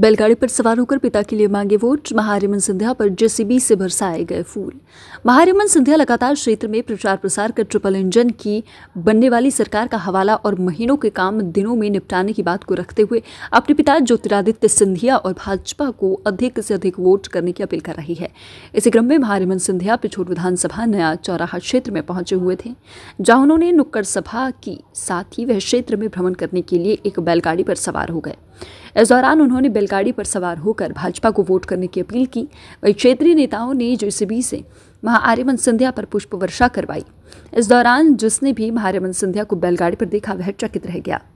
बैलगाड़ी पर सवार होकर पिता के लिए मांगे वोट महारिमन सिंधिया पर जेसीबी से बरसाए गए फूल महारिमन सिंधिया लगातार क्षेत्र में प्रचार प्रसार कर ट्रिपल इंजन की बनने वाली सरकार का हवाला और महीनों के काम दिनों में निपटाने की बात को रखते हुए अपने पिता ज्योतिरादित्य सिंधिया और भाजपा को अधिक से अधिक वोट करने की अपील कर रही है इसी क्रम में महारिमन सिंधिया पिछोर विधानसभा नया चौराहा क्षेत्र में पहुंचे हुए थे जहां उन्होंने नुक्कड़ सभा की साथ ही वह क्षेत्र में भ्रमण करने के लिए एक बैलगाड़ी पर सवार हो गए इस दौरान उन्होंने रेलगाड़ी पर सवार होकर भाजपा को वोट करने की अपील की वही क्षेत्रीय नेताओं ने जेसीबी से महाआर्यमन सिंधिया पर पुष्प वर्षा करवाई इस दौरान जिसने भी महाआर्यमन सिंधिया को बैलगाड़ी पर देखा वह चकित रह गया